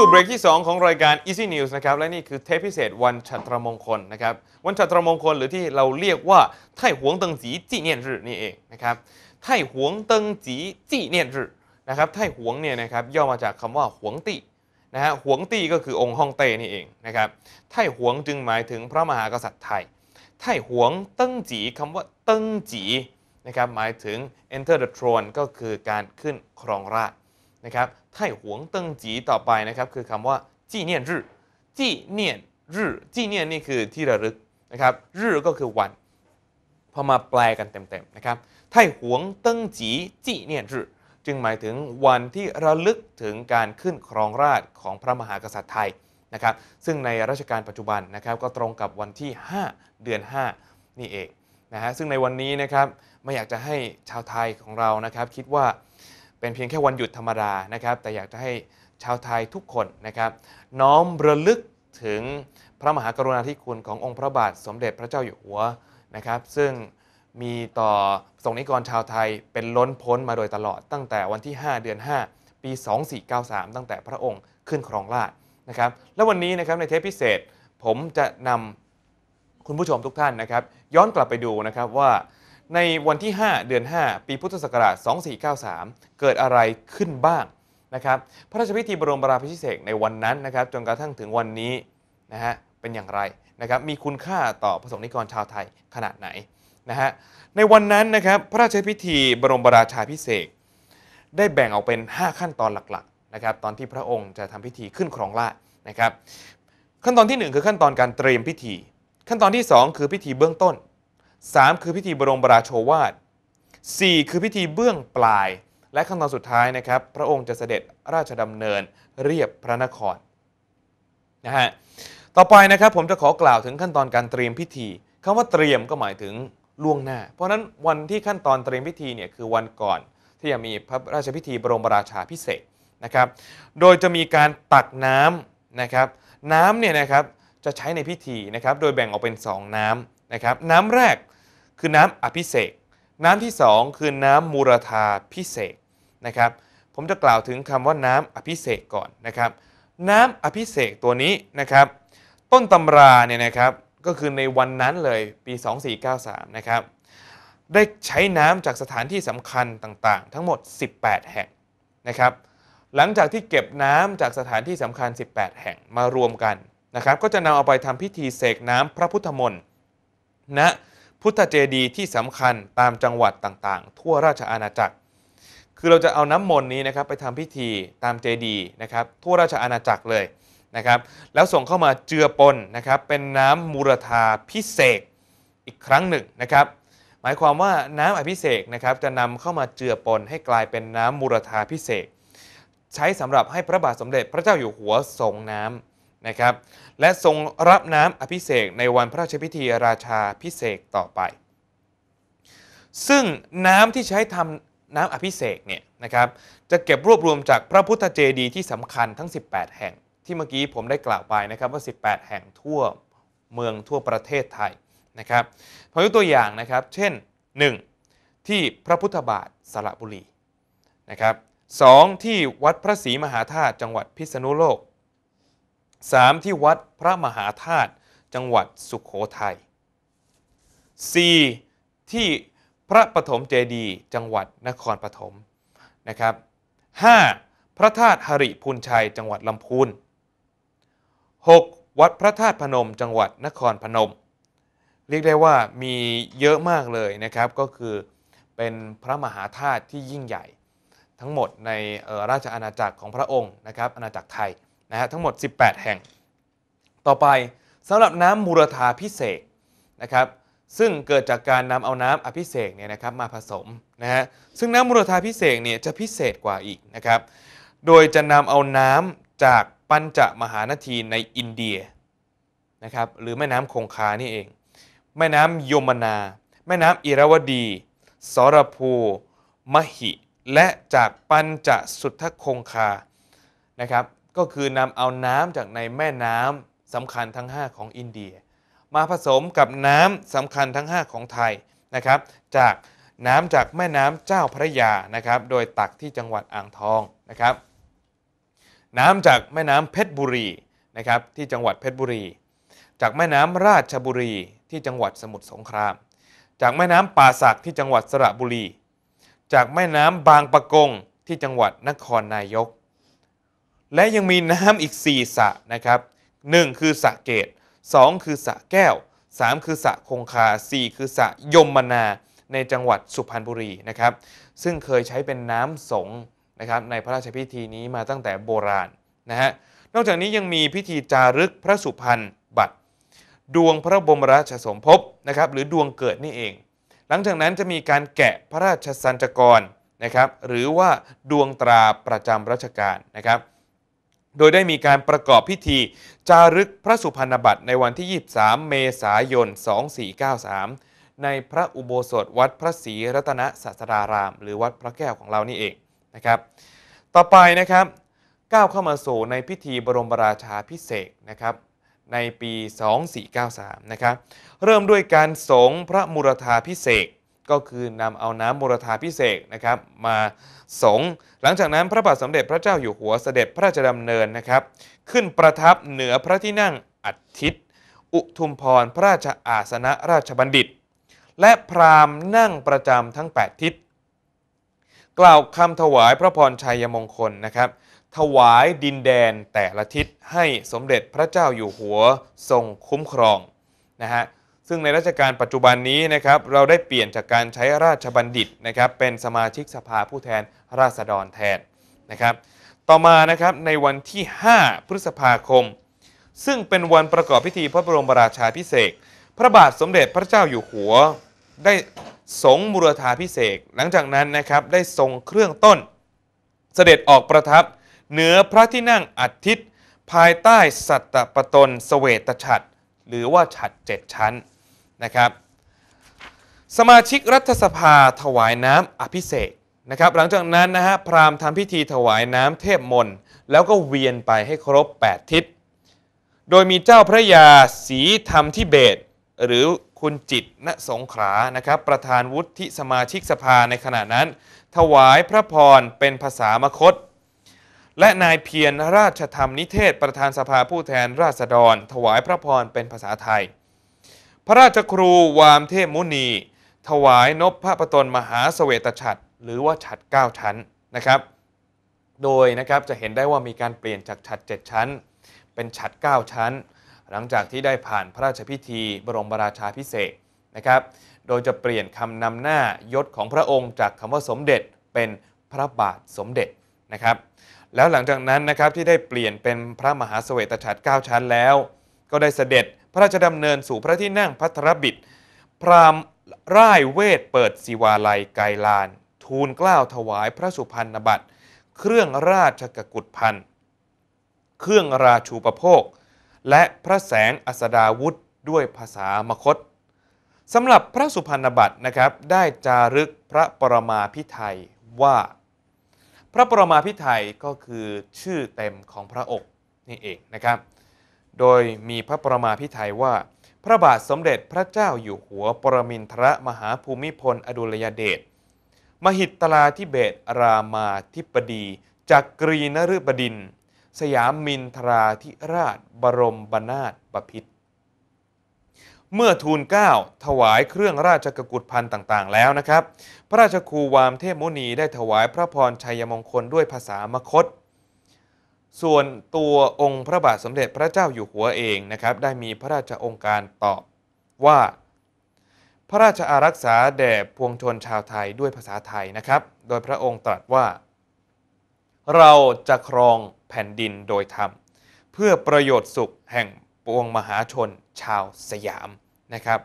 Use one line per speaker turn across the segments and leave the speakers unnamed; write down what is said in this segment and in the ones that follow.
สู่เบรกที่2ของรายการ Easy News นะครับ และนี่คือเทปพิเศษวันฉัตรมงคลนะครับ วันฉัตรมงคลหรือที่เราเรียกว่าไถ่หวงเติงจีจีเนียนรืนี่เองนะครับไถ่หวงเติงจีจีเนียนรืนะครับไถ่หวงเนี่ยนะครับย่อมาจากคำว่าหวงตีนะฮะ หวงตีก็คือองค์ฮ่องเต้นี่เองนะครับไถ่หวงจึงหมายถึงพระมหากษัตริย์ไทยไถ่หวงเติงจีคำว่าเติงจีนะครับหมายถึง enter the throne ก็คือการขึ้นครองราชนะครับไทหวงตึ้งจีต่อไปนะครับคือคำว่าจีเนียนรืจีเนียนรืจีเนียนนี่คือที่ระลึกนะครับรื่ก็คือวันพอมาแปลกันเต็มๆนะครับไทหวงตึ้งจีจีเนียนรื่จึงหมายถึงวันที่ระลึกถึงการขึ้นครองราชของพระมหากษัตริย์ไทยนะครับซึ่งในรัชกาลปัจจุบันนะครับก็ตรงกับวันที่ 5 เดือน 5 นี่เองนะฮะซึ่งในวันนี้นะครับไม่อยากจะให้ชาวไทยของเรานะครับคิดว่าเป็นเพียงแค่วันหยุดธรรมดานะครับ แต่อยากจะให้ชาวไทยทุกคนนะครับ น้อมระลึกถึงพระมหากรุณาธิคุณขององค์พระบาทสมเด็จพระเจ้าอยู่หัวนะครับ ซึ่งมีต่อสงนิกรชาวไทยเป็นล้นพ้นมาโดยตลอด ตั้งแต่วันที่ 5 เดือน 5 ปี 2493 ตั้งแต่พระองค์ขึ้นครองราชนะครับ และวันนี้นะครับในเทปพิเศษผมจะนำคุณผู้ชมทุกท่านนะครับ ย้อนกลับไปดูนะครับว่าในวันที่ 5 เดือน 5 ปีพุทธศักราช2493 เกิดอะไรขึ้นบ้างนะครับพระราชพิธีบรมราพิเศษในวันนั้นนะครับจนกระทั่งถึงวันนี้นะฮะเป็นอย่างไรนะครับมีคุณค่าต่อประสงค์นิกรชาวไทยขนาดไหนนะฮะในวันนั้นนะครับพระราชพิธีบรมราชาพิเศษได้แบ่งออกเป็น 5 ขั้นตอนหลักๆนะครับตอนที่พระองค์จะทำพิธีขึ้นครองราชนะครับขั้นตอนที่ 1 คือขั้นตอนการเตรียมพิธี ขั้นตอนที่ 2 คือพิธีเบื้องต้น3 คือพิธีบรมราโชวาท 4 คือพิธีเบื้องปลาย และขั้นตอนสุดท้ายนะครับพระองค์จะเสด็จราชดำเนินเรียบพระนครนะฮะ ต่อไปนะครับผมจะขอกล่าวถึงขั้นตอนการเตรียมพิธี คำว่าเตรียมก็หมายถึงล่วงหน้า เพราะนั้นวันที่ขั้นตอนเตรียมพิธีเนี่ยคือวันก่อนที่จะมีพระราชพิธีบรมราชาพิเศษนะครับโดยจะมีการตักน้ำนะครับน้ำเนี่ยนะครับจะใช้ในพิธีนะครับโดยแบ่งออกเป็น2น้ำนะครับน้ำแรกคือน้ำอภิเษกน้ำที่ 2 คือน้ำมูรธา พิเศษนะครับ ผมจะกล่าวถึงคำว่าน้ำอภิเษกก่อนนะครับ น้ำอภิเษกตัวนี้นะครับ ต้นตำราเนี่ยนะครับก็คือในวันนั้นเลยปี 2493นะครับได้ใช้น้ำจากสถานที่สำคัญต่างๆ ทั้งหมด 18 แห่งนะครับ หลังจากที่เก็บน้ำจากสถานที่สำคัญ 18 แห่งมารวมกันนะครับ ก็จะนำเอาไปทำพิธีเสกน้ำพระพุทธมนต์ณนะพุทธเจดีย์ที่สำคัญตามจังหวัดต่างๆ ทั่วราชอาณาจักร คือเราจะเอาน้ำมนต์นี้นะครับไปทำพิธีตามเจดีย์นะครับ ทั่วราชอาณาจักรเลยนะครับแล้วส่งเข้ามาเจือปนนะครับเป็นน้ำมูรธาพิเศษอีกครั้งหนึ่งนะครับ หมายความว่าน้ำอภิเศกนะครับจะนำเข้ามาเจือปนให้กลายเป็นน้ำมูรธาพิเศษ ใช้สำหรับให้พระบาทสมเด็จ พระเจ้าอยู่หัวทรงน้ำนะครับและทรงรับน้ำอภิเษกในวันพระราชพิธีราชาพิเศษต่อไป ซึ่งน้ำที่ใช้ทำน้ำอภิเษกเนี่ยนะครับจะเก็บรวบรวมจากพระพุทธเจดีย์ที่สำคัญทั้ง 18 แห่งที่เมื่อกี้ผมได้กล่าวไปนะครับว่า 18 แห่งทั่วเมืองทั่วประเทศไทยนะครับผมยกตัวอย่างนะครับเช่น 1. ที่พระพุทธบาทสระบุรีนะครับสที่วัดพระศรีมหาธาตุจังหวัดพิษณุโลก 3. ที่วัดพระมหาธาตุจังหวัดสุขโขทยัย 4. ที่พระปฐมเจดีย์จังหวัดนครปฐมนะครับ 5. พระธาตุหริพูนชัย จังหวัดลำพูน 6. วัดพระธาตุพนมจังหวัดนครพนม เรียกได้ว่ามีเยอะมากเลยนะครับ ก็คือเป็นพระมหาธาตุที่ยิ่งใหญ่ ทั้งหมดในราชอาณาจักรของพระองค์นะครับอาณาจักรไทยนะฮะทั้งหมด 18 แห่ง ต่อไปสำหรับน้ำมูรธาพิเศษนะครับ ซึ่งเกิดจากการนำเอาน้ำอภิเษกเนี่ยนะครับมาผสมนะฮะซึ่งน้ำมูรธาพิเศษเนี่ยจะพิเศษกว่าอีกนะครับ โดยจะนำเอาน้ำจากปัญจมหานทีในอินเดียนะครับหรือแม่น้ำคงคานี่เอง แม่น้ำยมนา แม่น้ำอิรวดีสรภู มหิ และจากปัญจสุทธคงคานะครับก็คือนำเอาน้ำจากในแม่น้ำสำคัญทั้ง 5 ของอินเดีย มาผสมกับน้ำสำคัญทั้ง 5 ของไทยนะครับ จากน้ำจากแม่น้ำเจ้าพระยานะครับโดยตักที่จังหวัดอ่างทองนะครับ น้ำจากแม่น้ำเพชรบุรีนะครับที่จังหวัดเพชรบุรี จากแม่น้ำราชบุรีที่จังหวัดสมุทรสงคราม จากแม่น้ำป่าสักที่จังหวัดสระบุรี จากแม่น้ำบางปะกงที่จังหวัดนครนายกและยังมีน้ำอีก 4สระนะครับ1คือสระเกต2คือสระแก้ว 3 คือสระคงคา 4 คือสระยมมนา ในจังหวัดสุพรรณบุรีนะครับ ซึ่งเคยใช้เป็นน้ำสงนะครับในพระราชพิธีนี้มาตั้งแต่โบราณนะฮะ นอกจากนี้ยังมีพิธีจารึกพระสุพรรณบัตร ดวงพระบรมราชสมภพนะครับ หรือดวงเกิดนี่เอง หลังจากนั้นจะมีการแกะพระราชสัญจกรนะครับ หรือว่าดวงตราประจำราชการนะครับโดยได้มีการประกอบพิธีจารึกพระสุพรรณบัตรในวันที่ 23 เมษายน 2493 ในพระอุโบสถวัดพระศรีรัตนศาสดาราม หรือวัดพระแก้วของเรานี่เองนะครับต่อไปนะครับก้าวเข้ามาสู่ในพิธีบรมราชาพิเศษนะครับในปี 2493 นะครับเริ่มด้วยการสงพระมุรธาพิเศษก็คือนำเอาน้ำมรธาพิเศษนะครับ มาสง หลังจากนั้นพระบาทสมเด็จพระเจ้าอยู่หัวเสด็จพระราชดำเนินนะครับ ขึ้นประทับเหนือพระที่นั่งอัทิตอุทุมพรพระราชอาสนะราชบัณฑิต และพราหมณ์นั่งประจำทั้ง8ทิศกล่าวคำถวายพระพรชัยมงคลนะครับ ถวายดินแดนแต่ละทิศให้สมเด็จพระเจ้าอยู่หัวทรงคุ้มครองนะฮะซึ่งในราชการปัจจุบันนี้นะครับเราได้เปลี่ยนจากการใช้ราชบัณฑิตนะครับเป็นสมาชิกสภาผู้แทนราษฎรแทนนะครับ ต่อมานะครับในวันที่ 5พฤษภาคม ซึ่งเป็นวันประกอบพิธีพระบรมราชาพิเศษพระบาทสมเด็จพระเจ้าอยู่หัวได้สงมุรธาพิเศษหลังจากนั้นนะครับได้ทรงเครื่องต้น เสด็จออกประทับ เหนือพระที่นั่งอัฐิภายใต้สัตตปตนสเสวตฉัตรหรือว่าฉัตรเจ็ดชั้นนะครับสมาชิกรัฐสภาถวายน้ำอภิเษกนะครับหลังจากนั้นนะฮะพราหมณ์ทำพิธีถวายน้ำเทพมนต์ แล้วก็เวียนไปให้ครบ 8 ทิศ โดยมีเจ้าพระยาศรีธรรมทิเบต หรือคุณจิตณสงขลานะครับประธานวุฒิสมาชิกสภาในขณะนั้น ถวายพระพรเป็นภาษามคต และนายเพียรราชธรรมนิเทศ ประธานสภาผู้แทนราษฎร ถวายพระพรเป็นภาษาไทยพระราชครูวามเทพมุนี ถวายนบพระประตนมหาสเวตฉัตรหรือว่าฉัตร9ชั้นนะครับโดยนะครับจะเห็นได้ว่ามีการเปลี่ยนจากฉัตร7ชั้น เป็นฉัตร9ชั้น หลังจากที่ได้ผ่านพระราชพิธีบรมราชาพิเศษนะครับ โดยจะเปลี่ยนคำนำหน้ายศของพระองค์จากคำว่าสมเด็จเป็นพระบาทสมเด็จนะครับ แล้วหลังจากนั้นนะครับที่ได้เปลี่ยนเป็นพระมหาสเวตฉัตร9ชั้นแล้วก็ได้เสด็จพระราชดำเนินสู่พระที่นั่งพัทรบิดพรามร่ายเวทเปิดศิวาลัยไกลาน ทูลกล้าวถวายพระสุพรรณบัตรเครื่องราชกกุฏพัน เครื่องราชูปโภค และพระแสงอัสดาวุธด้วยภาษามคตสำหรับพระสุพรรณบัตรนะครับ ได้จารึกพระปรมาพิไทยว่า พระปรมาพิไทยก็คือชื่อเต็มของพระองค์นี่เองนะครับโดยมีพระประมาพิไทยว่า พระบาทสมเด็จพระเจ้าอยู่หัวปรมินทรมหาภูมิพล อดุลยเดชมหิตลาธิเบศรามาธิปดีจักกรีนฤบดิน สยามมินทราธิราชบรมบนาถบพิตรเมื่อทูลเก้าถวายเครื่องราชกุฏพันธ์ต่าง ๆ แล้วนะครับ พระราชครูวามเทพมุนีได้ถวายพระพรชัยมงคลด้วยภาษามคตส่วนตัวองค์พระบาทสมเด็จพระเจ้าอยู่หัวเองนะครับ ได้มีพระราชองค์การตอบว่า พระราชอารักษาแด่พวงชนชาวไทยด้วยภาษาไทยนะครับ โดยพระองค์ตรัสว่า เราจะครองแผ่นดินโดยธรรมเพื่อประโยชน์สุขแห่งปวงมหาชนชาวสยามนะครับ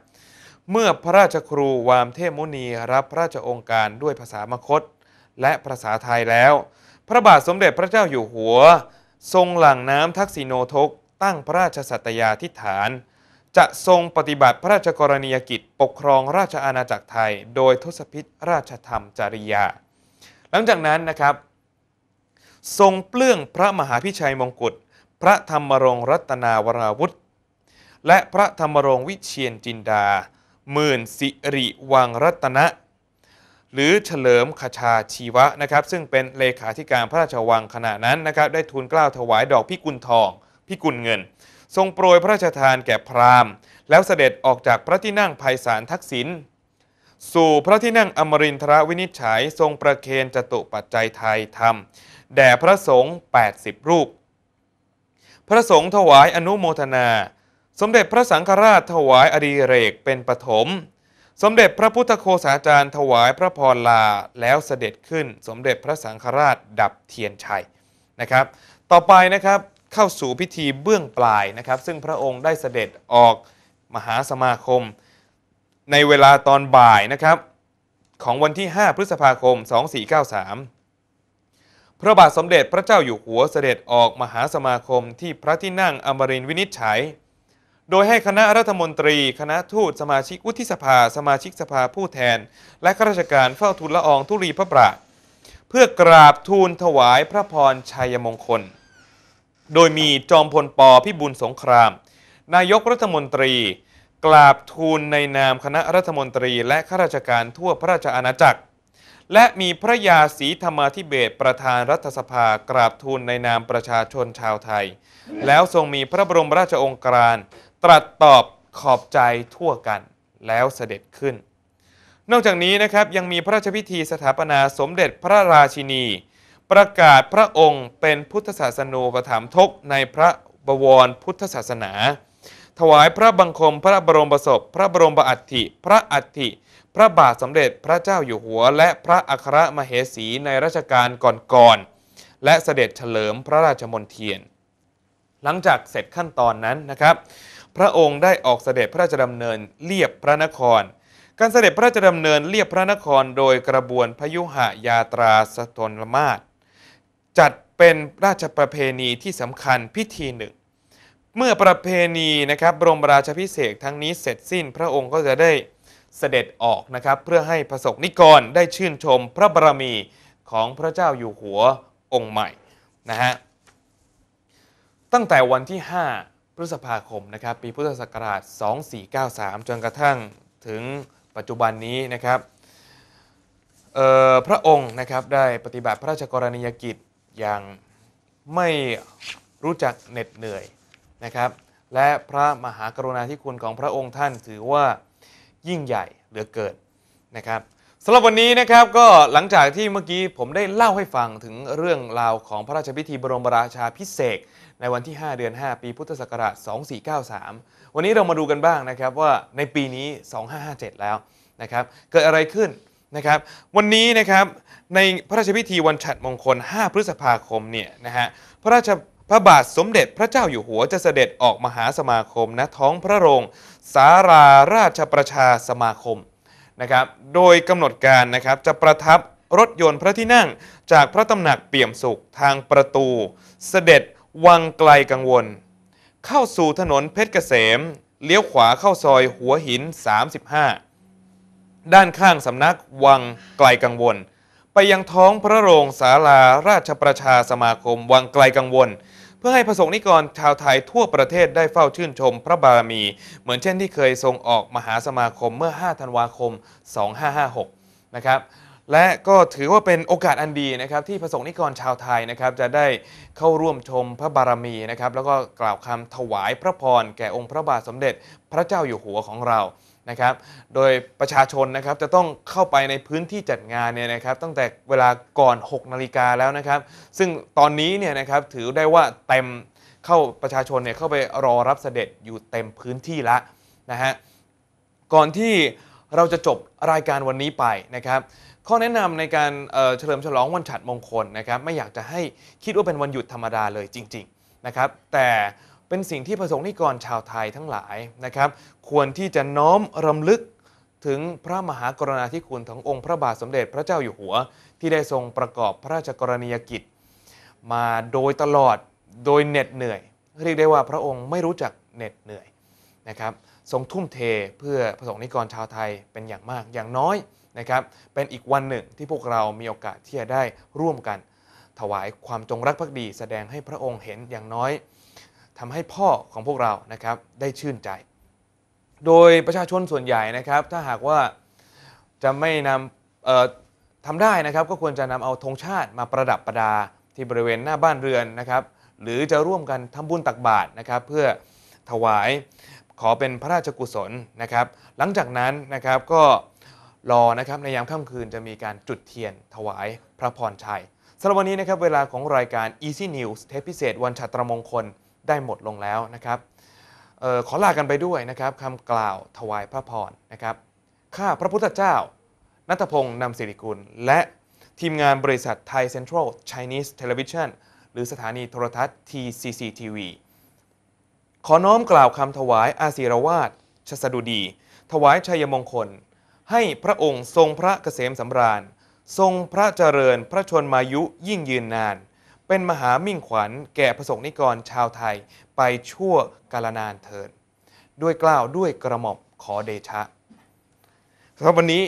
เมื่อพระราชครูวามเทพมุนีรับพระราชองค์การด้วยภาษามคตและภาษาไทยแล้ว พระบาทสมเด็จพระเจ้าอยู่หัวทรงหลังน้ำทักษิโนทกตั้งพระราชสัตยาธิฐาน จะทรงปฏิบัติพระราชกรณียกิจ ปกครองราชอาณาจักรไทย โดยทศพิษราชธรรมจริยา หลังจากนั้นนะครับ ทรงเปลื้องพระมหาพิชัยมงกุฎพระธรรมรงรัตนาวราวุธและพระธรรมรงวิเชียนจินดาหมื่นสิริวังรัตนะหรือเฉลิมขชาชีวะนะครับ ซึ่งเป็นเลขาธิการพระราชวังขณะนั้นนะครับได้ทูลกล้าวถวายดอกพิกุลทองพิกุลเงิน ทรงโปรยพระราชทานแก่พราหมณ์ แล้วเสด็จออกจากพระที่นั่งภัยสารทักษิณสู่พระที่นั่งอมรินทรวินิจฉัยทรงประเคนจตุปัจจัยไทยธรรม แด่พระสงฆ์80 รูป พระสงฆ์ถวายอนุโมทนา สมเด็จพระสังฆราชถวายอดีเรกเป็นปฐมสมเด็จพระพุทธโคสาจารย์ถวายพระพรลาแล้วเสด็จขึ้นสมเด็จพระสังฆราชดับเทียนชัยนะครับ ต่อไปนะครับเข้าสู่พิธีเบื้องปลายนะครับซึ่งพระองค์ได้เสด็จออกมหาสมาคม ในเวลาตอนบ่ายนะครับของวันที่ 5 พฤษภาคม 2493 พระบาทสมเด็จพระเจ้าอยู่หัวเสด็จออกมหาสมาคมที่พระที่นั่งอมรินวินิจฉัยโดยให้คณะรัฐมนตรี คณะทูต สมาชิกวุฒิสภา สมาชิกสภาผู้แทน และข้าราชการเฝ้าทูลละอองทุลีพระปาะเพื่อกราบทูลถวายพระพรชัยมงคล โดยมีจอมพลปพิบูลสงคราม นายกรัฐมนตรี กราบทูลในนามคณะรัฐมนตรีและข้าราชการทั่วพระราชอาณาจักร และมีพระยาศรีธรรมธิเบศประธานรัฐสภากราบทูลในนามประชาชนชาวไทย แล้วทรงมีพระบรมราชโองการตรัสตอบขอบใจทั่วกันแล้วเสด็จขึ้น นอกจากนี้นะครับยังมีพระราชพิธีสถาปนาสมเด็จพระราชินี ประกาศพระองค์เป็นพุทธศาสนูปถัมภกในพระบวรพุทธศาสนา ถวายพระบังคมพระบรมศพพระบรมอัฐิพระอัฐิพระบาทสมเด็จพระเจ้าอยู่หัว และพระอัครมเหสีในรัชกาลก่อนๆและเสด็จเฉลิมพระราชมนเทียนหลังจากเสร็จขั้นตอนนั้นนะครับพระองค์ได้ออกเสด็จพระราชดำเนินเลียบพระนคร การเสด็จพระราชดำเนินเลียบพระนครโดยกระบวนพยุหยาตราสตนลมาศจัดเป็นราชประเพณีที่สำคัญพิธีหนึ่ง เมื่อประเพณีนะครับบรมราชพิเศษทั้งนี้เสร็จสิ้นพระองค์ก็จะได้เสด็จออกนะครับเพื่อให้ประสบนิกรได้ชื่นชมพระบารมีของพระเจ้าอยู่หัวองค์ใหม่นะฮะตั้งแต่วันที่5พฤษภาคมนะครับปีพุทธศักราช 2493 จนกระทั่งถึงปัจจุบันนี้นะครับพระองค์นะครับได้ปฏิบัติพระราชกรณียกิจ อย่างไม่รู้จักเหน็ดเหนื่อยนะครับและพระมหากรุณาธิคุณของพระองค์ท่านถือว่ายิ่งใหญ่เหลือเกินนะครับสำหรับวันนี้นะครับก็หลังจากที่เมื่อกี้ผมได้เล่าให้ฟังถึงเรื่องราวของพระราชพิธีบรมราชาพิเศษในวันที่ 5 เดือน 5 ปีพุทธศักราช2493 วันนี้เรามาดูกันบ้างนะครับว่าในปีนี้ 2557 แล้วนะครับเกิดอะไรขึ้นนะครับ วันนี้นะครับในพระราชพิธีวันฉัตรมงคล 5 พฤษภาคมเนี่ยนะฮะพระราชพระบาทสมเด็จพระเจ้าอยู่หัวจะเสด็จออกมหาสมาคมณนะท้องพระโรงสาราราชประชาสมาคมนะครับโดยกำหนดการนะครับจะประทับรถยนต์พระที่นั่งจากพระตำหนักเปี่ยมสุขทางประตูเสด็จวังไกลกังวล เข้าสู่ถนนเพชรเกษมเลี้ยวขวาเข้าซอยหัวหิน 35 ด้านข้างสำนักวังไกลกังวล ไปยังท้องพระโรงศาลาราชประชาสมาคม วังไกลกังวล เพื่อให้ประสงค์นิกรชาวไทยทั่วประเทศได้เฝ้าชื่นชมพระบารมีเหมือนเช่นที่เคยทรงออกมหาสมาคมเมื่อ5ธันวาคม 2556 นะครับและก็ถือว่าเป็นโอกาสอันดีนะครับ ที่ประสงค์นิกรชาวไทยนะครับจะได้เข้าร่วมชมพระบารมีนะครับ แล้วก็กล่าวคำถวายพระพรแก่องค์พระบาทสมเด็จพระเจ้าอยู่หัวของเรานะครับ โดยประชาชนนะครับจะต้องเข้าไปในพื้นที่จัดงานเนี่ยนะครับ ตั้งแต่เวลาก่อน6นาฬิกาแล้วนะครับ ซึ่งตอนนี้เนี่ยนะครับถือได้ว่าเต็มเข้าประชาชนเนี่ยเข้าไปรอรับเสด็จอยู่เต็มพื้นที่ละนะฮะก่อนที่เราจะจบรายการวันนี้ไปนะครับข้อแนะนำในการเฉลิมฉลองวันฉัตรมงคลนะครับไม่อยากจะให้คิดว่าเป็นวันหยุดธรรมดาเลยจริงๆนะครับแต่เป็นสิ่งที่ประสงค์นิกรชาวไทยทั้งหลายนะครับควรที่จะน้อมรำลึกถึงพระมหากรณาธิคุณขององค์พระบาทสมเด็จพระเจ้าอยู่หัว ที่ได้ทรงประกอบพระราชกรณียกิจมาโดยตลอดโดยเหน็ดเหนื่อยเรียกได้ว่าพระองค์ไม่รู้จักเหน็ดเหนื่อยนะครับทรงทุ่มเทเพื่อประสงค์นิกรชาวไทยเป็นอย่างมากอย่างน้อยนะครับ เป็นอีกวันหนึ่งที่พวกเรา มีโอกาสที่จะได้ร่วมกันถวายความจงรักภักดีแสดงให้พระองค์เห็นอย่างน้อย ทำให้พ่อของพวกเรา นะครับ ได้ชื่นใจ โดยประชาชนส่วนใหญ่นะครับ ถ้าหากว่าจะไม่นำทำได้นะครับ ก็ควรจะนำเอาธงชาติมาประดับประดาที่บริเวณหน้าบ้านเรือนนะครับ หรือจะร่วมกันทำบุญตักบาตรนะครับ เพื่อถวายขอเป็นพระราชกุศลนะครับ หลังจากนั้นนะครับ ก็รอนะครับ ในยามค่ำคืนจะมีการจุดเทียนถวายพระพรชัยสำหรับวันนี้นะครับ เวลาของรายการ Easy News เทปพิเศษ วันฉัตรมงคลได้หมดลงแล้วนะครับออขอลากันไปด้วยนะครับคำกล่าวถวายพระพรนะครับข้าพระพุทธเจ้า นัทพงศ์นำสิริกุล และทีมงานบริษัทไทยเซ็นทรัลไชนีสเทเลวิชันหรือสถานีโทรทัศน์ TCCTV ขอน้อมกล่าวคำถวายอาศีรวาสชสดุดี ถวายชัยมงคลให้พระองค์ทรงพระเกษมสำราญ ทรงพระเจริญพระชนมายุยิ่งยืนนาน เป็นมหามิ่งขวัญแก่ประสงนิกรชาวไทย ไปชั่วกาลนานเทิน ด้วยกล่าวด้วยกระหม่อมขอเดชะสำหรับวันนี้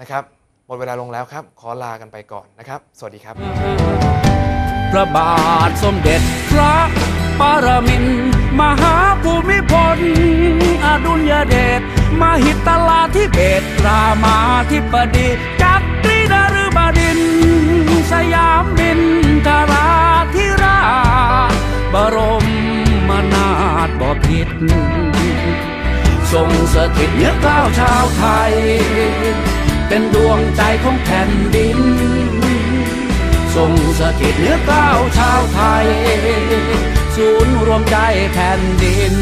นะครับ หมดเวลาลงแล้วครับ ขอลากันไปก่อนนะครับ สวัสดีครับพระบาทสมเด็จ พระปรมินทรมหาภูมิพลอดุลยเดชมหิตลาที่เบตรามาธิปดีจักรีดารุบดินสยามบินทราธิราบรมมนาถบพิษทรงสถิตเนื้อก้าวชาวไทย เป็นดวงใจของแผ่นดิน ทรงสถิตเนื้อก้าวชาวไทยศูนย์รวมใจแผ่นดิน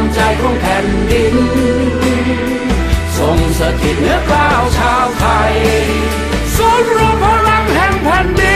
มใจของแผ่นดินทรงสถิตเนื้อกล้าวชาวไทยสุรพลังแห่งแผ่นดิน